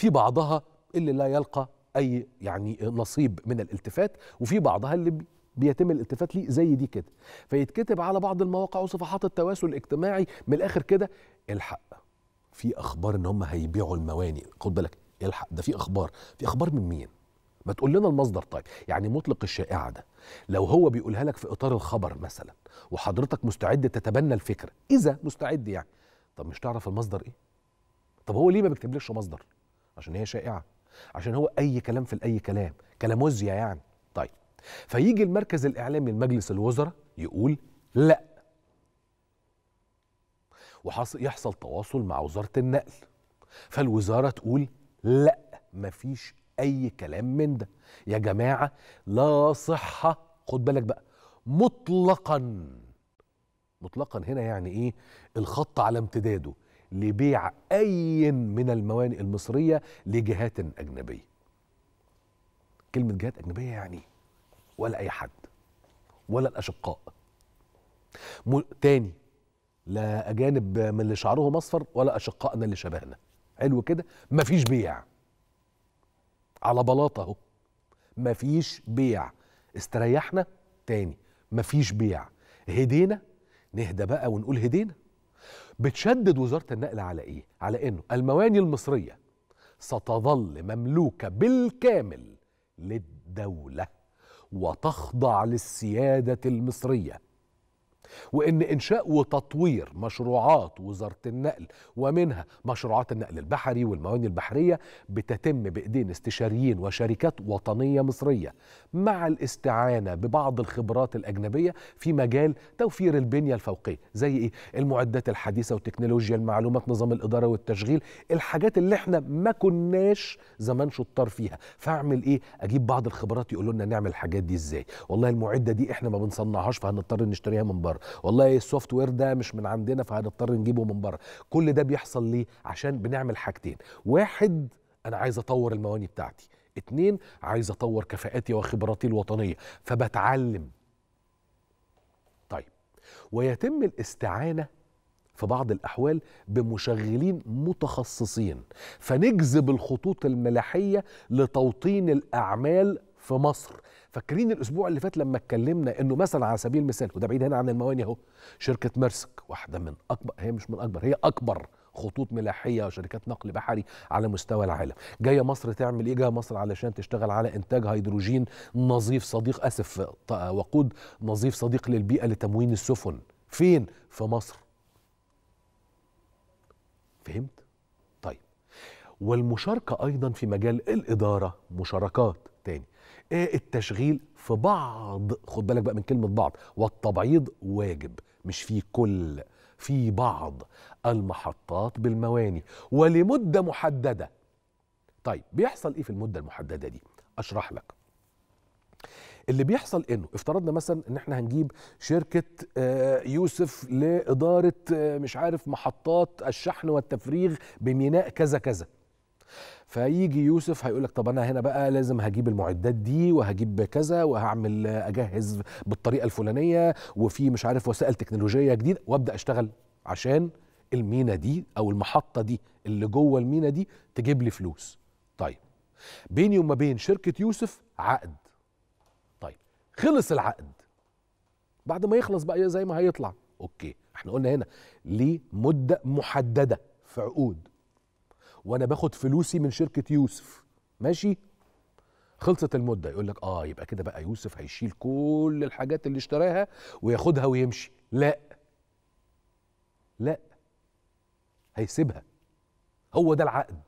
في بعضها اللي لا يلقى اي يعني نصيب من الالتفات وفي بعضها اللي بيتم الالتفات ليه زي دي كده فيتكتب على بعض المواقع وصفحات التواصل الاجتماعي من الاخر كده الحق في اخبار ان هم هيبيعوا الموانئ خد بالك الحق ده في اخبار في اخبار من مين ما تقول لنا المصدر طيب يعني مطلق الشائعه ده لو هو بيقولها لك في اطار الخبر مثلا وحضرتك مستعد تتبنى الفكره اذا مستعد يعني طب مش تعرف المصدر ايه طب هو ليه ما بيكتبلكش مصدر عشان هي شائعه عشان هو اي كلام في الاي كلام كلاموزيا يعني طيب فيجي المركز الاعلامي لمجلس الوزراء يقول لا ويحصل تواصل مع وزاره النقل فالوزاره تقول لا مفيش اي كلام من ده يا جماعه لا صحه خد بالك بقى مطلقا مطلقا هنا يعني ايه الخط على امتداده لبيع أي من الموانئ المصرية لجهات أجنبية كلمة جهات أجنبية يعني ولا أي حد ولا الأشقاء م... تاني لا أجانب من اللي شعرهم أصفر ولا أشقائنا اللي شبهنا حلو كده مفيش بيع على بلاطه اهو مفيش بيع استريحنا تاني مفيش بيع هدينا نهدى بقى ونقول هدينا بتشدد وزارة النقل على إيه؟ على إنه المواني المصرية ستظل مملوكة بالكامل للدولة وتخضع للسيادة المصرية وان انشاء وتطوير مشروعات وزاره النقل ومنها مشروعات النقل البحري والمواني البحريه بتتم بايدين استشاريين وشركات وطنيه مصريه مع الاستعانه ببعض الخبرات الاجنبيه في مجال توفير البنيه الفوقيه زي ايه المعدات الحديثه وتكنولوجيا المعلومات نظام الاداره والتشغيل الحاجات اللي احنا ما كناش زمان شطار فيها فاعمل ايه اجيب بعض الخبرات يقولوا لنا نعمل الحاجات دي ازاي والله المعده دي احنا ما بنصنعهاش فهنضطر نشتريها من بره والله السوفت وير ده مش من عندنا فهنضطر نجيبه من بره كل ده بيحصل ليه عشان بنعمل حاجتين واحد انا عايز اطور المواني بتاعتي اتنين عايز اطور كفاءاتي وخبراتي الوطنيه فبتعلم طيب ويتم الاستعانه في بعض الاحوال بمشغلين متخصصين فنجذب الخطوط الملاحيه لتوطين الاعمال في مصر فاكرين الاسبوع اللي فات لما اتكلمنا انه مثلا على سبيل المثال وده بعيد هنا عن المواني اهو شركه ميرسك واحده من اكبر هي مش من اكبر هي اكبر خطوط ملاحيه وشركات نقل بحري على مستوى العالم جايه مصر تعمل ايه جايه مصر علشان تشتغل على انتاج هيدروجين نظيف صديق اسف وقود نظيف صديق للبيئه لتموين السفن فين في مصر فهمت طيب والمشاركه ايضا في مجال الاداره مشاركات تاني إيه التشغيل في بعض خد بالك بقى من كلمه بعض والتبعيض واجب مش في كل في بعض المحطات بالمواني ولمده محدده طيب بيحصل ايه في المده المحدده دي اشرح لك اللي بيحصل انه افترضنا مثلا ان احنا هنجيب شركه آه، يوسف لاداره آه، مش عارف محطات الشحن والتفريغ بميناء كذا كذا فيجي يوسف هيقول لك طب انا هنا بقى لازم هجيب المعدات دي وهجيب كذا وهعمل اجهز بالطريقه الفلانيه وفي مش عارف وسائل تكنولوجيه جديده وابدا اشتغل عشان المينا دي او المحطه دي اللي جوه المينا دي تجيب لي فلوس طيب بيني وما بين شركه يوسف عقد طيب خلص العقد بعد ما يخلص بقى زي ما هيطلع اوكي احنا قلنا هنا لمده محدده في عقود وانا باخد فلوسي من شركه يوسف ماشي خلصت المده يقول لك اه يبقى كده بقى يوسف هيشيل كل الحاجات اللي اشتراها وياخدها ويمشي لا لا هيسيبها هو ده العقد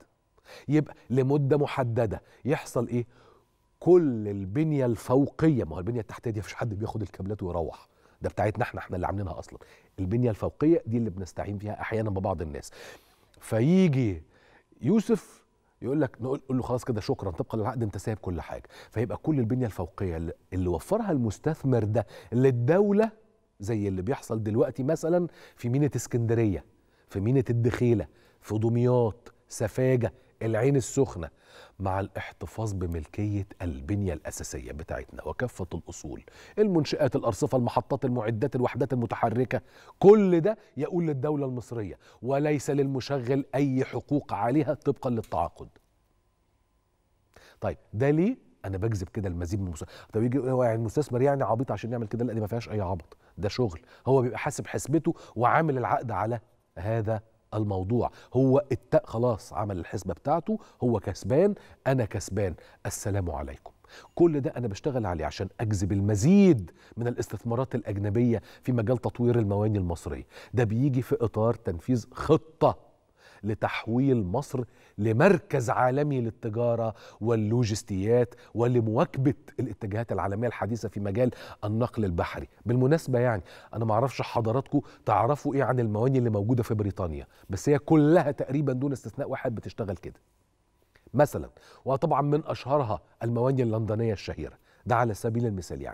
يبقى لمده محدده يحصل ايه كل البنيه الفوقيه ما هو البنيه التحتيه دي مفيش حد بياخد الكابلات ويروح ده بتاعتنا احنا احنا اللي عاملينها اصلا البنيه الفوقيه دي اللي بنستعين فيها احيانا ببعض الناس فيجي يوسف يقول لك نقول له خلاص كده شكرا طبقا للعقد انت سايب كل حاجه فيبقى كل البنيه الفوقيه اللي وفرها المستثمر ده للدوله زي اللي بيحصل دلوقتي مثلا في ميناء اسكندريه في ميناء الدخيله في دمياط سفاجه العين السخنة مع الاحتفاظ بملكية البنية الأساسية بتاعتنا وكافة الأصول المنشآت الأرصفة المحطات المعدات الوحدات المتحركة كل ده يقول للدولة المصرية وليس للمشغل أي حقوق عليها طبقا للتعاقد طيب ده ليه انا بجذب كده المزيد من المستثمر طب يجي هو يعني المستثمر يعني عبيط عشان نعمل كده لا دي ما فيهاش اي عبط ده شغل هو بيبقى حاسب حسبته وعامل العقد على هذا الموضوع هو التق خلاص عمل الحسبة بتاعته هو كسبان أنا كسبان السلام عليكم كل ده أنا بشتغل عليه عشان أجذب المزيد من الاستثمارات الأجنبية في مجال تطوير المواني المصرية ده بيجي في إطار تنفيذ خطة لتحويل مصر لمركز عالمي للتجاره واللوجستيات ولمواكبه الاتجاهات العالميه الحديثه في مجال النقل البحري بالمناسبه يعني انا ما اعرفش حضراتكم تعرفوا ايه عن المواني اللي موجوده في بريطانيا بس هي كلها تقريبا دون استثناء واحد بتشتغل كده مثلا وطبعا من اشهرها المواني اللندنيه الشهيره ده على سبيل المثال يعني